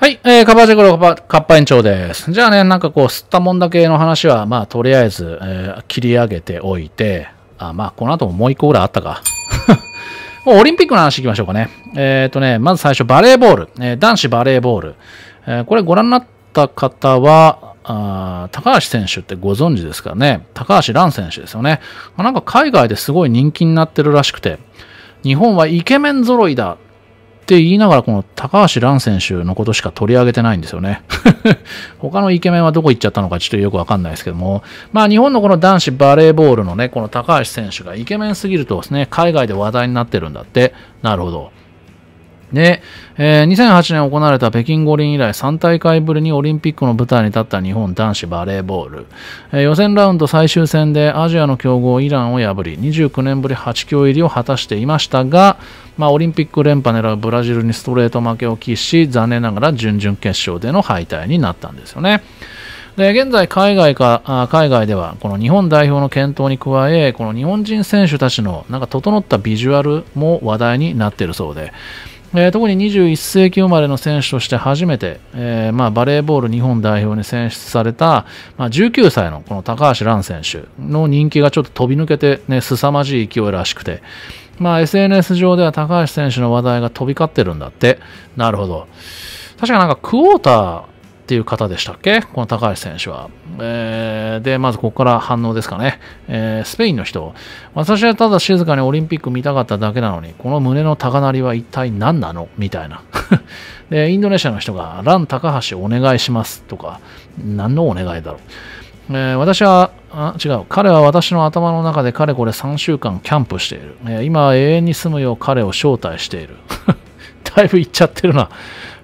はい、えー、カバージェクロカッパ園長です。じゃあね、なんかこう、吸ったもんだけの話は、まあ、とりあえず、えー、切り上げておいて、あ、まあ、この後ももう一個ぐらいあったか。もうオリンピックの話いきましょうかね。えっ、ー、とね、まず最初、バレーボール、えー、男子バレーボール。えこれご覧になった方は、あ高橋選手ってご存知ですかね。高橋蘭選手ですよね。なんか海外ですごい人気になってるらしくて、日本はイケメン揃いだって言いながら、この高橋藍選手のことしか取り上げてないんですよね。他のイケメンはどこ行っちゃったのかちょっとよくわかんないですけども、まあ日本のこの男子バレーボールのね、この高橋選手がイケメンすぎるとですね、海外で話題になってるんだって。なるほど。で、えー、2008年行われた北京五輪以来3大会ぶりにオリンピックの舞台に立った日本男子バレーボール、えー、予選ラウンド最終戦でアジアの強豪イランを破り29年ぶり8強入りを果たしていましたが、まあ、オリンピック連覇狙うブラジルにストレート負けを喫し残念ながら準々決勝での敗退になったんですよね。で現在海外か海外ではこの日本代表の検討に加えこの日本人選手たちのなんか整ったビジュアルも話題になっているそうでえー、特に21世紀生まれの選手として初めて、えー、まあ、バレーボール日本代表に選出された、まあ、19歳のこの高橋藍選手の人気がちょっと飛び抜けて、ね、凄まじい勢いらしくて、まあ、SNS 上では高橋選手の話題が飛び交ってるんだって。なるほど。確かなんかクォーター、っていう方でしたっけこの高橋選手は。えー、で、まずここから反応ですかね。えー、スペインの人。私はただ静かにオリンピック見たかっただけなのに、この胸の高鳴りは一体何なのみたいな。で、インドネシアの人が、ラン高橋お願いしますとか、何のお願いだろう。えー、私はあ違う彼は私の頭の中でかれこれ3週間キャンプしている、えー、今永遠に住むよう彼を招待している だいぶいっちゃってるな、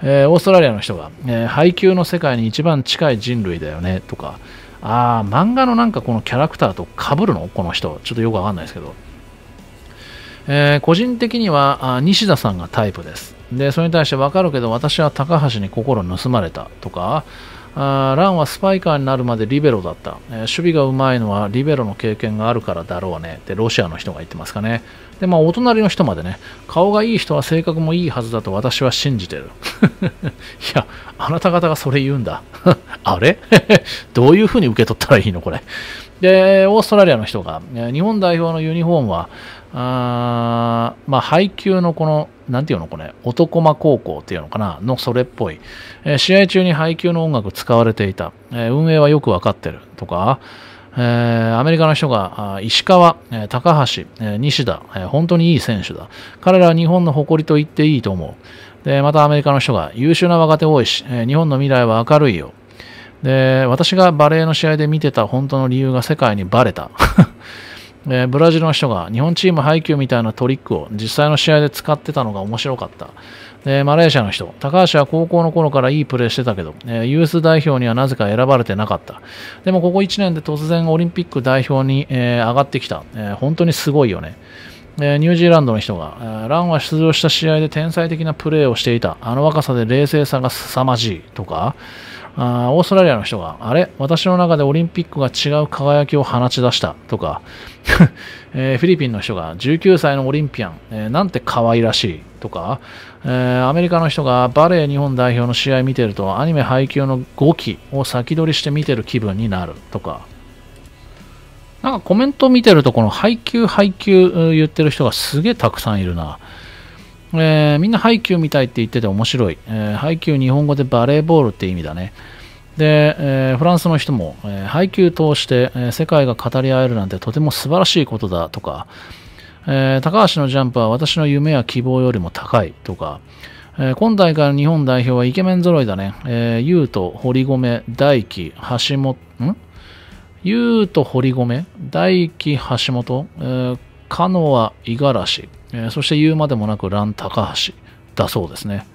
えー、オーストラリアの人が、えー、配給の世界に一番近い人類だよねとかああ漫画のなんかこのキャラクターとかぶるのこの人ちょっとよくわかんないですけど、えー、個人的にはあ西田さんがタイプですでそれに対してわかるけど私は高橋に心盗まれたとかあランはスパイカーになるまでリベロだった、えー、守備がうまいのはリベロの経験があるからだろうねってロシアの人が言ってますかねで、まあ、お隣の人までね顔がいい人は性格もいいはずだと私は信じてる いやあなた方がそれ言うんだ あれ どういうふうに受け取ったらいいのこれでオーストラリアの人が日本代表のユニフォームはあー、まあ、配給のこのなんていうのこれ男間高校っていうのかなのそれっぽい、えー、試合中に配給の音楽使われていた、えー、運営はよく分かってるとかえー、アメリカの人が石川、えー、高橋、えー、西田、えー、本当にいい選手だ。彼らは日本の誇りと言っていいと思う。でまたアメリカの人が優秀な若手多いし、えー、日本の未来は明るいよ。で、私がバレーの試合で見てた本当の理由が世界にバレた。え ブラジルの人が日本チーム配球みたいなトリックを実際の試合で使ってたのが面白かった。でマレーシアの人、高橋は高校の頃からいいプレーしてたけど、えユース代表にはなぜか選ばれてなかった。でもここ1年で突然オリンピック代表に、え上がってきた、え本当にすごいよね。えニュージーランドの人が、えランは出場した試合で天才的なプレーをしていた。あの若さで冷静さが凄まじいとか、あオーストラリアの人が、あれ私の中でオリンピックが違う輝きを放ち出したとか、えー、フィリピンの人が19歳のオリンピアン、えー、なんて可愛らしいとか、えー、アメリカの人がバレー日本代表の試合見てるとアニメ配給の5期を先取りして見てる気分になるとか、なんかコメント見てるとこの配給配給言ってる人がすげえたくさんいるな。えー、みんなハイキューみたいって言ってて面白い、えー、ハイキュー日本語でバレーボールって意味だねで、えー、フランスの人も、えー、配給通して、えー、世界が語り合えるなんてとても素晴らしいことだとか、えー、高橋のジャンプは私の夢や希望よりも高いとか、えー、今大会の日本代表はイケメン揃いだね。えー、ゆうと堀米、大樹橋本、んゆうと堀米、大樹橋本、えー、カノア、五十嵐、えー、そして言うまでもなくラン高橋だそうですね。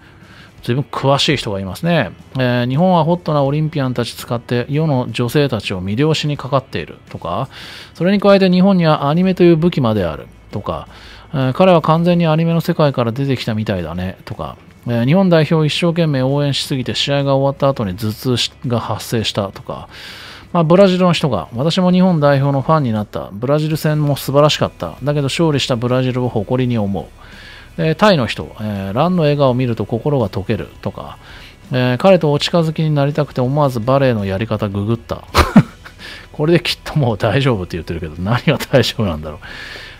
随分詳しい人がいますね、えー、日本はホットなオリンピアンたち使って世の女性たちを魅了しにかかっているとか、それに加えて日本にはアニメという武器まであるとか、えー、彼は完全にアニメの世界から出てきたみたいだねとか、えー、日本代表を一生懸命応援しすぎて試合が終わった後に頭痛が発生したとか、まあ、ブラジルの人が私も日本代表のファンになったブラジル戦も素晴らしかっただけど勝利したブラジルを誇りに思うでタイの人、えー、ランの笑顔を見ると心が溶けるとか、えー、彼とお近づきになりたくて思わずバレエのやり方ググった これできっともう大丈夫って言ってるけど何が大丈夫なんだろ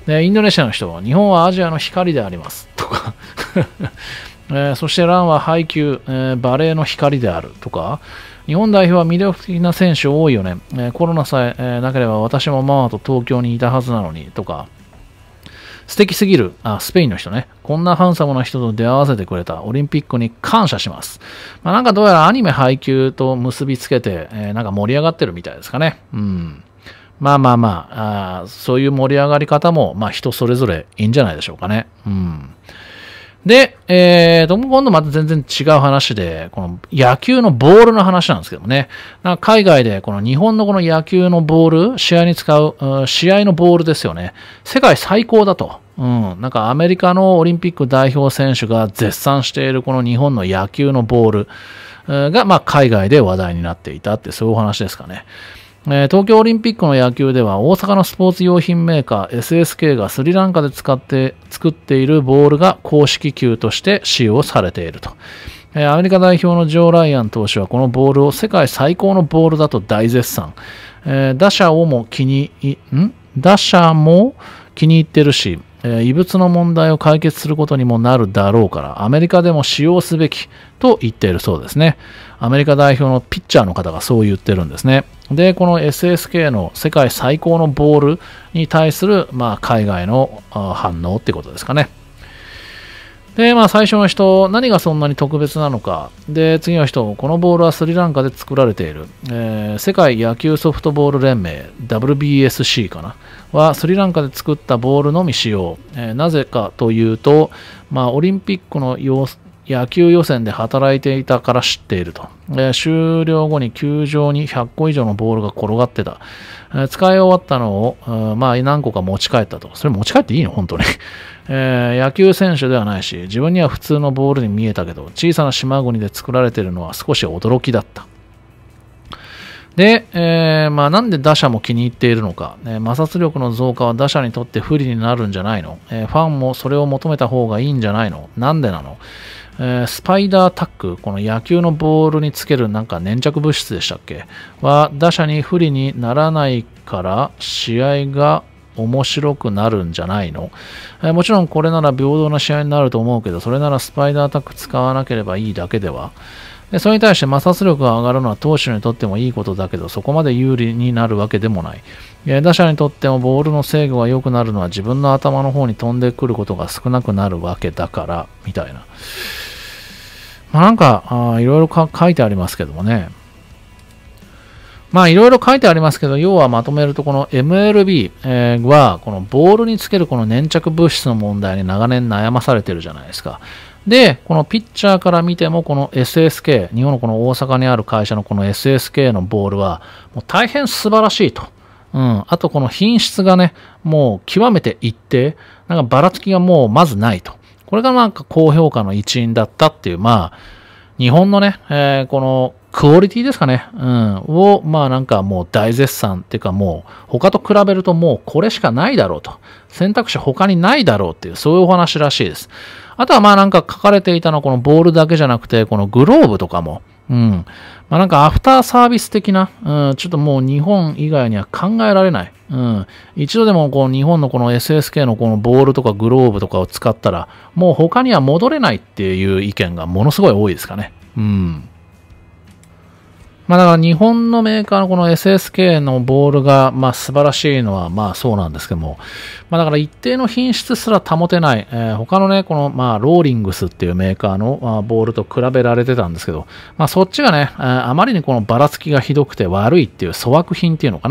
うでインドネシアの人は日本はアジアの光でありますとか えー、そしてランは配給、えー、バレエの光であるとか、日本代表は魅力的な選手多いよね、えコロナさええなければ私もママと東京にいたはずなのにとか素敵すぎる。あ、スペインの人ね。こんなハンサムな人と出会わせてくれた。オリンピックに感謝します。まあ、なんかどうやらアニメ配給と結びつけて、えー、なんか盛り上がってるみたいですかね。うん。まあまあまあ、あそういう盛り上がり方も、まあ人それぞれいいんじゃないでしょうかね。うん。で、えーと、今度また全然違う話で、この野球のボールの話なんですけどもね、海外でこの日本のこの野球のボール、試合に使う、うん、試合のボールですよね、世界最高だと。うん、なんかアメリカのオリンピック代表選手が絶賛しているこの日本の野球のボールが、まあ、海外で話題になっていたって、そういうお話ですかね。えー、東京オリンピックの野球では大阪のスポーツ用品メーカー SSK がスリランカで使って作っているボールが公式球として使用されていると。えー、アメリカ代表のジョー・ライアン投手はこのボールを世界最高のボールだと大絶賛。えー、打者をも気に、ん打者も気に入ってるし、え異物の問題を解決することにもなるだろうから、アメリカでも使用すべきと言っているそうですね。アメリカ代表のピッチャーの方がそう言ってるんですね。で、この SSK の世界最高のボールに対する、まあ、海外の反応ってことですかね。で、まあ、最初の人、何がそんなに特別なのか。で、次の人、このボールはスリランカで作られている。えー、世界野球ソフトボール連盟、WBSC かな。はスリランカで作ったボールのみ使用、えー、なぜかというと、まあ、オリンピックの様子野球予選で働いていたから知っていると、え終了後に球場に100個以上のボールが転がってた、え使い終わったのを、まあ、何個か持ち帰ったとそれ持ち帰っていいの本当に、え野球選手ではないし自分には普通のボールに見えたけど小さな島国で作られているのは少し驚きだったで、えー、まあ、なんで打者も気に入っているのか、えー、摩擦力の増加は打者にとって不利になるんじゃないの、えー、ファンもそれを求めた方がいいんじゃないのなんでなの、えスパイダータック、この野球のボールにつけるなんか粘着物質でしたっけは打者に不利にならないから試合が面白くなるんじゃないの、えもちろんこれなら平等な試合になると思うけど、それならスパイダータック使わなければいいだけでは、でそれに対して摩擦力が上がるのは投手にとってもいいことだけど、そこまで有利になるわけでもない。打者にとってもボールの制御が良くなるのは自分の頭の方に飛んでくることが少なくなるわけだから、みたいな。まあ、なんか、いろいろ書いてありますけどもね。まあいろいろ書いてありますけど、要はまとめるとこの MLB、えはこのボールにつけるこの粘着物質の問題に長年悩まされてるじゃないですか。で、このピッチャーから見ても、この SSK、日本のこの大阪にある会社のこの SSK のボールは、もう大変素晴らしいと。うん。あと、この品質がね、もう極めて一定。なんかばらつきがもうまずないと。これがなんか高評価の一因だったっていう、まあ、日本のね、えー、このクオリティですかね、うん、を、まあなんかもう大絶賛っていうかもう他と比べるともうこれしかないだろうと。選択肢他にないだろうっていう、そういうお話らしいです。あとはまあなんか書かれていたのはこのボールだけじゃなくて、このグローブとかも、うん。まあなんかアフターサービス的な、うん、ちょっともう日本以外には考えられない。うん。一度でもこう日本のこの SSK のこのボールとかグローブとかを使ったら、もう他には戻れないっていう意見がものすごい多いですかね。うん。まあだから日本のメーカーのこの SSK のボールがまあ素晴らしいのはまあそうなんですけども、まあだから一定の品質すら保てない、えー、他のね、このまあローリングスっていうメーカーのまあボールと比べられてたんですけど、まあそっちがね、あまりにこのばらつきがひどくて悪いっていう粗悪品っていうのか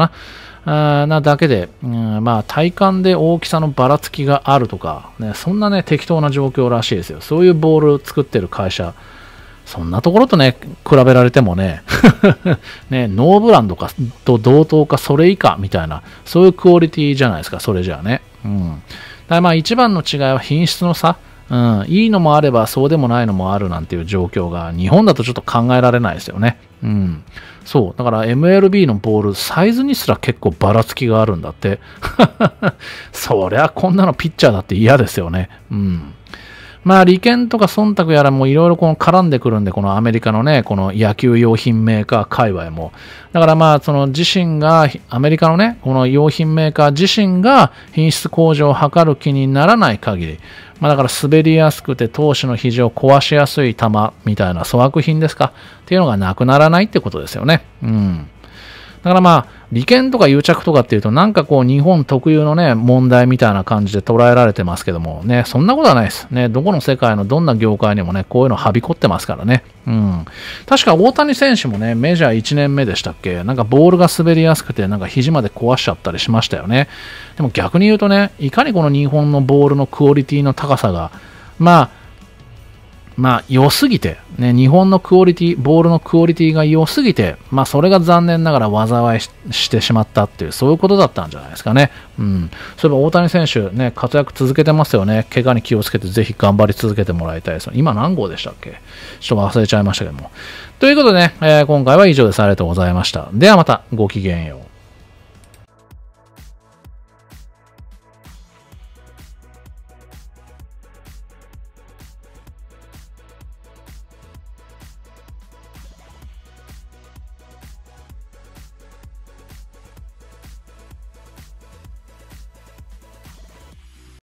な、なだけで、うん、まあ体感で大きさのばらつきがあるとか、ね、そんなね適当な状況らしいですよ。そういうボールを作ってる会社そんなところとね、比べられてもね ね、ノーブランドかと同等かそれ以下みたいな、そういうクオリティじゃないですか、それじゃあね。うん。だからまあ一番の違いは品質の差。うん、いいのもあればそうでもないのもあるなんていう状況が日本だとちょっと考えられないですよね。うん。そう。だから MLB のボール、サイズにすら結構ばらつきがあるんだって。そりゃこんなのピッチャーだって嫌ですよね。うん。まあ、利権とか忖度やらもいろいろ絡んでくるんで、このアメリカのね、この野球用品メーカー界隈も。だからまあ、その自身が、アメリカのね、この用品メーカー自身が品質向上を図る気にならない限り、まあ、だから滑りやすくて投手の肘を壊しやすい球みたいな粗悪品ですかっていうのがなくならないってことですよね。うん。だからまあ、利権とか癒着とかっていうと、なんかこう、日本特有のね、問題みたいな感じで捉えられてますけども、ね、そんなことはないです。ね、どこの世界のどんな業界にもね、こういうのはびこってますからね。うん。確か大谷選手もね、メジャー1年目でしたっけなんかボールが滑りやすくて、なんか肘まで壊しちゃったりしましたよね。でも逆に言うとね、いかにこの日本のボールのクオリティの高さが、まあ、まあ、良すぎて、ね、日本のクオリティ、ボールのクオリティが良すぎて、まあ、それが残念ながら災いしてしまったっていう、そういうことだったんじゃないですかね。うん。そういえば大谷選手、ね、活躍続けてますよね。怪我に気をつけて、ぜひ頑張り続けてもらいたいです。今何号でしたっけちょっと忘れちゃいましたけども。ということでね、えー、今回は以上でさとうございました。ではまた、ごきげんよう。